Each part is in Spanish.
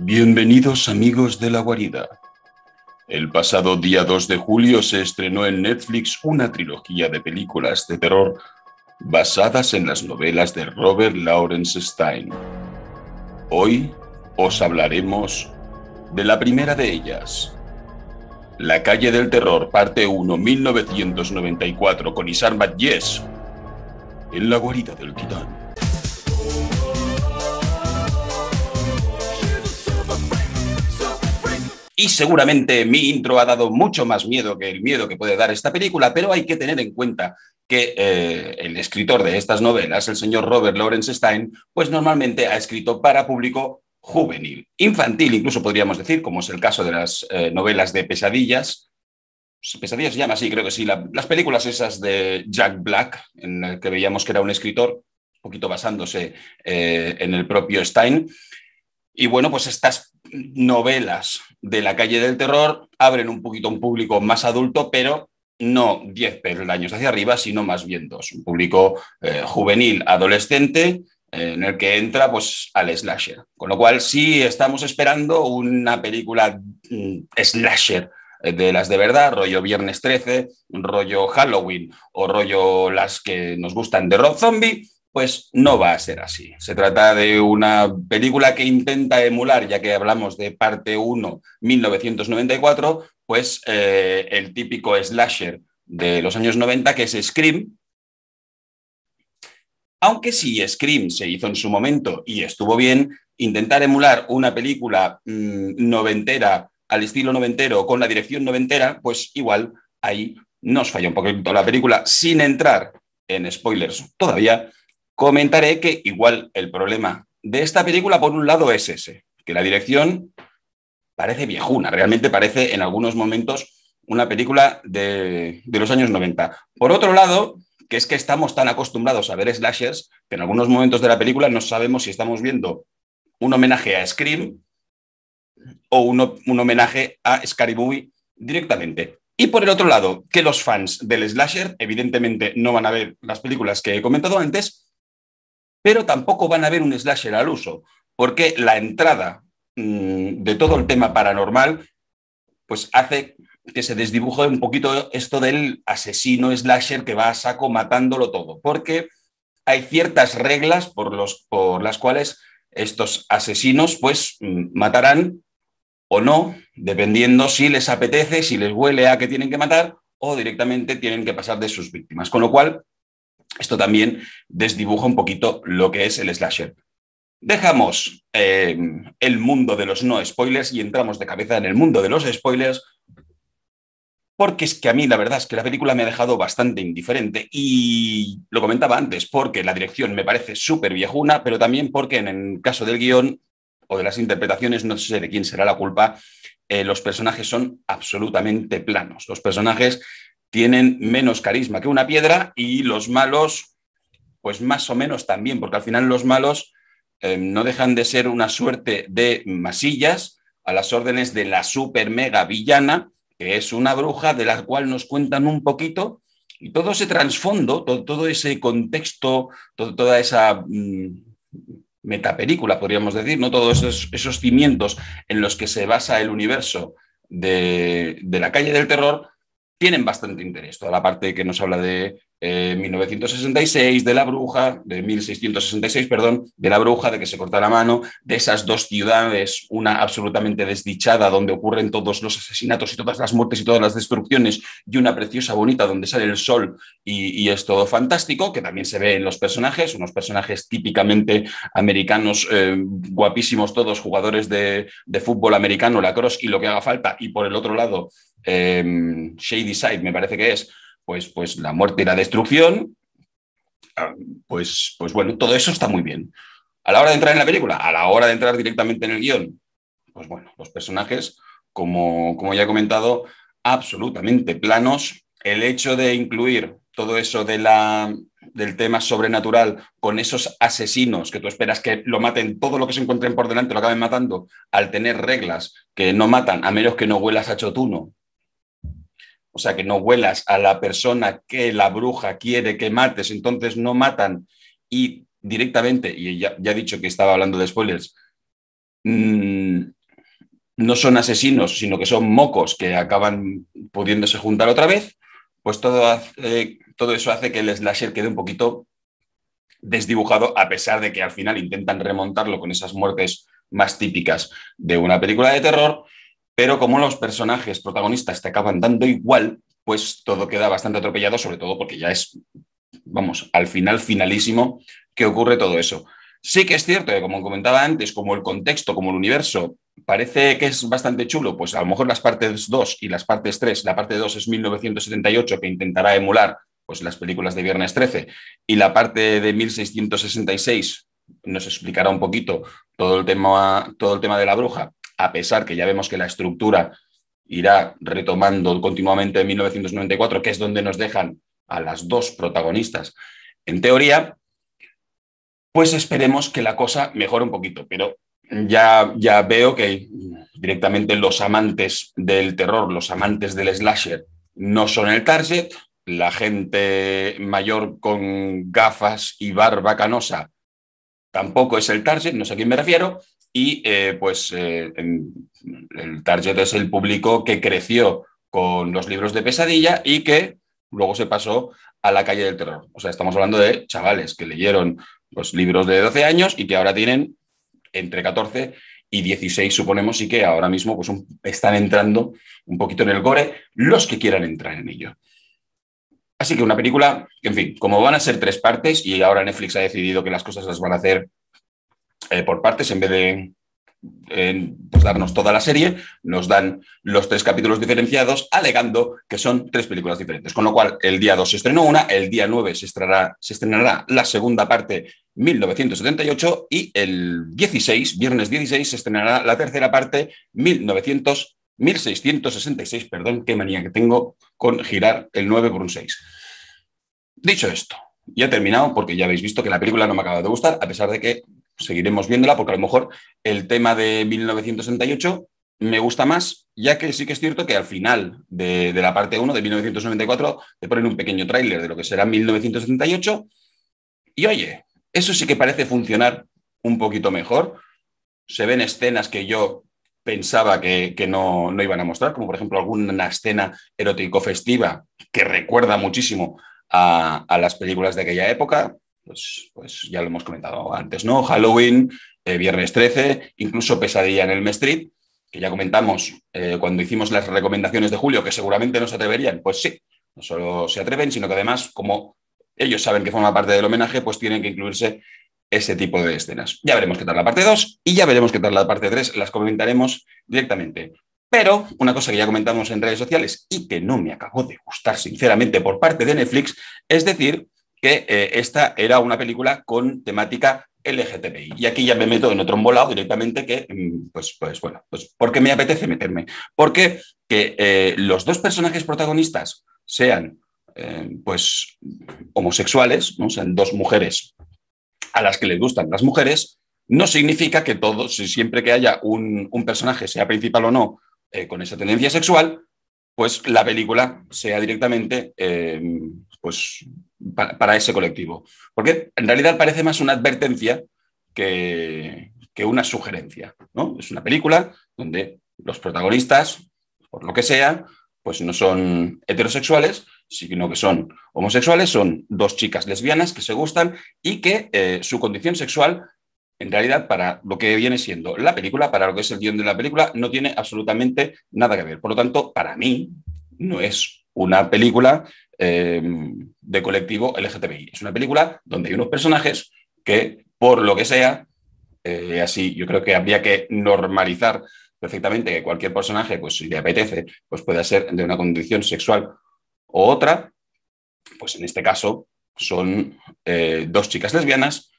Bienvenidos amigos de la guarida. El pasado día 2 de julio se estrenó en Netflix una trilogía de películas de terror basadas en las novelas de Robert Lawrence Stein. Hoy os hablaremos de la primera de ellas, La calle del terror, parte 1, 1994, con Isar Yes, en la guarida del titán. Y seguramente mi intro ha dado mucho más miedo que el miedo que puede dar esta película, pero hay que tener en cuenta que eh, el escritor de estas novelas, el señor Robert Lawrence Stein, pues normalmente ha escrito para público juvenil, infantil incluso podríamos decir, como es el caso de las eh, novelas de pesadillas. Pesadillas se llama así, creo que sí. las películas esas de Jack Black, en las que veíamos que era un escritor, un poquito basándose eh, en el propio Stein. Y bueno, pues estas novelas de la calle del terror abren un poquito un público más adulto, pero no 10 años hacia arriba, sino más bien dos. Un público eh, juvenil, adolescente, eh, en el que entra pues, al slasher. Con lo cual, sí estamos esperando una película mm, slasher eh, de las de verdad, rollo Viernes 13, rollo Halloween o rollo las que nos gustan de Rob Zombie, pues no va a ser así. Se trata de una película que intenta emular, ya que hablamos de parte 1, 1994, pues eh, el típico slasher de los años 90 que es Scream. Aunque si Scream se hizo en su momento y estuvo bien, intentar emular una película mm, noventera al estilo noventero con la dirección noventera, pues igual ahí nos falla un poquito la película sin entrar en spoilers todavía, Comentaré que igual el problema de esta película, por un lado, es ese, que la dirección parece viejuna, realmente parece en algunos momentos una película de, los años 90. Por otro lado, que es que estamos tan acostumbrados a ver slashers que en algunos momentos de la película no sabemos si estamos viendo un homenaje a Scream o un, un homenaje a Scary directamente. Y por el otro lado, que los fans del slasher evidentemente no van a ver las películas que he comentado antes, pero tampoco van a ver un slasher al uso, porque la entrada mm, de todo el tema paranormal pues hace que se desdibuje un poquito esto del asesino slasher que va a saco matándolo todo, porque hay ciertas reglas por, los, por las cuales estos asesinos pues mm, matarán o no, dependiendo si les apetece, si les huele a que tienen que matar o directamente tienen que pasar de sus víctimas. Con lo cual, esto también desdibuja un poquito lo que es el slasher. Dejamos eh, el mundo de los no spoilers y entramos de cabeza en el mundo de los spoilers, porque es que a mí la verdad es que la película me ha dejado bastante indiferente y lo comentaba antes, porque la dirección me parece súper viejuna, pero también porque en el caso del guión o de las interpretaciones, no sé de quién será la culpa, eh, los personajes son absolutamente planos. Los personajes tienen menos carisma que una piedra y los malos, pues más o menos también, porque al final los malos em, no dejan de ser una suerte de masillas a las órdenes de la super mega villana, que es una bruja de la cual nos cuentan un poquito, y todo ese trasfondo, todo, ese contexto, toda esa mm, metaperícula, podríamos decir, ¿no? todos esos, cimientos en los que se basa el universo de, de la calle del terror, tienen bastante interés. Toda la parte que nos habla de 1966 eh, de la bruja, de 1666, perdón, de la bruja, de que se corta la mano, de esas dos ciudades, una absolutamente desdichada, donde ocurren todos los asesinatos y todas las muertes y todas las destrucciones, y una preciosa bonita donde sale el sol y, es todo fantástico, que también se ve en los personajes, unos personajes típicamente americanos, eh, guapísimos todos, jugadores de, fútbol americano, lacrosse y lo que haga falta, y por el otro lado, eh, Shady Side, me parece que es pues, pues, la muerte y la destrucción, ah, pues, pues bueno, todo eso está muy bien. A la hora de entrar en la película, a la hora de entrar directamente en el guión, pues bueno, los personajes, como, como ya he comentado, absolutamente planos. El hecho de incluir todo eso de la, del tema sobrenatural con esos asesinos que tú esperas que lo maten todo lo que se encuentren por delante, lo acaben matando, al tener reglas que no matan, a menos que no huelas a chotuno, o sea, que no vuelas a la persona que la bruja quiere que mates, entonces no matan y directamente, y ya, ya he dicho que estaba hablando de spoilers, mm, no son asesinos, sino que son mocos que acaban pudiéndose juntar otra vez, pues todo, eh, todo eso hace que el slasher quede un poquito desdibujado, a pesar de que al final intentan remontarlo con esas muertes más típicas de una película de terror, pero como los personajes protagonistas te acaban dando igual, pues todo queda bastante atropellado, sobre todo porque ya es, vamos, al final finalísimo que ocurre todo eso. Sí que es cierto que, como comentaba antes, como el contexto, como el universo, parece que es bastante chulo, pues a lo mejor las partes 2 y las partes 3, la parte 2 es 1978, que intentará emular pues, las películas de Viernes 13, y la parte de 1666 nos explicará un poquito todo el tema, todo el tema de la bruja, a pesar que ya vemos que la estructura irá retomando continuamente en 1994, que es donde nos dejan a las dos protagonistas. En teoría, pues esperemos que la cosa mejore un poquito, pero ya, ya veo que directamente los amantes del terror, los amantes del slasher, no son el target, la gente mayor con gafas y barba canosa tampoco es el target, no sé a quién me refiero, y eh, pues eh, el target es el público que creció con los libros de pesadilla y que luego se pasó a la calle del terror. O sea, estamos hablando de chavales que leyeron los libros de 12 años y que ahora tienen entre 14 y 16, suponemos, y que ahora mismo pues, están entrando un poquito en el gore los que quieran entrar en ello. Así que una película, en fin, como van a ser tres partes y ahora Netflix ha decidido que las cosas las van a hacer eh, por partes, en vez de pues, darnos toda la serie, nos dan los tres capítulos diferenciados, alegando que son tres películas diferentes. Con lo cual, el día 2 se estrenó una, el día 9 se estrenará, se estrenará la segunda parte 1978 y el 16, viernes 16, se estrenará la tercera parte 1666. Perdón, qué manía que tengo con girar el 9 por un 6. Dicho esto, ya he terminado porque ya habéis visto que la película no me acaba de gustar, a pesar de que seguiremos viéndola porque a lo mejor el tema de 1968 me gusta más, ya que sí que es cierto que al final de, la parte 1 de 1994 te ponen un pequeño tráiler de lo que será 1978 y oye, eso sí que parece funcionar un poquito mejor. Se ven escenas que yo pensaba que, no, iban a mostrar, como por ejemplo alguna escena erótico-festiva que recuerda muchísimo a las películas de aquella época, pues, pues, ya lo hemos comentado antes, ¿no? Halloween, eh, Viernes 13, incluso Pesadilla en el Street, que ya comentamos eh, cuando hicimos las recomendaciones de julio, que seguramente no se atreverían. Pues sí, no solo se atreven, sino que además, como ellos saben que forma parte del homenaje, pues tienen que incluirse ese tipo de escenas. Ya veremos qué tal la parte 2 y ya veremos qué tal la parte 3, las comentaremos directamente. Pero una cosa que ya comentamos en redes sociales y que no me acabó de gustar sinceramente por parte de Netflix, es decir, que eh, esta era una película con temática LGTBI. Y aquí ya me meto en otro embolado directamente que, mm, pues, pues bueno, pues porque me apetece meterme. Porque que eh, los dos personajes protagonistas sean, eh, pues, homosexuales, ¿no? sean dos mujeres a las que les gustan las mujeres, no significa que todos, siempre que haya un, personaje, sea principal o no, con esa tendencia sexual, pues la película sea directamente, pues, para, ese colectivo. Porque en realidad parece más una advertencia que, una sugerencia. ¿no? Es una película donde los protagonistas, por lo que sea, pues no son heterosexuales, sino que son homosexuales, son dos chicas lesbianas que se gustan y que eh, su condición sexual, en realidad, para lo que viene siendo la película, para lo que es el guión de la película, no tiene absolutamente nada que ver. Por lo tanto, para mí, no es una película Em, de colectivo LGTBI. Es una película donde hay unos personajes que, por lo que sea, eh, así yo creo que habría que normalizar perfectamente que cualquier personaje, pues si le apetece, pues pueda ser de una condición sexual o otra, pues en este caso son eh, dos chicas lesbianas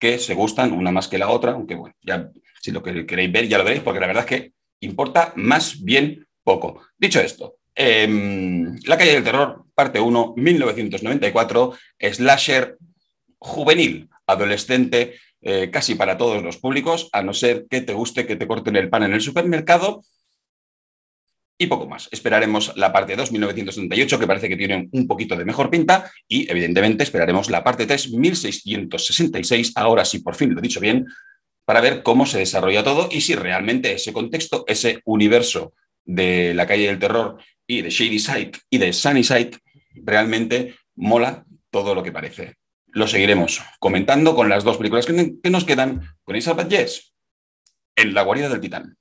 que se gustan una más que la otra, aunque bueno, ya si lo queréis ver ya lo veréis, porque la verdad es que importa más bien poco. Dicho esto, Em, la calle del terror, parte 1, 1994, slasher juvenil, adolescente, eh, casi para todos los públicos, a no ser que te guste que te corten el pan en el supermercado. Y poco más. Esperaremos la parte 2, 1978, que parece que tiene un poquito de mejor pinta. Y evidentemente esperaremos la parte 3, 1666, ahora sí, por fin lo he dicho bien, para ver cómo se desarrolla todo y si realmente ese contexto, ese universo de la calle del terror y de Shady Side y de Sunny Side, realmente mola todo lo que parece. Lo seguiremos comentando con las dos películas que, nos quedan con Isabel Jess en La guarida del titán.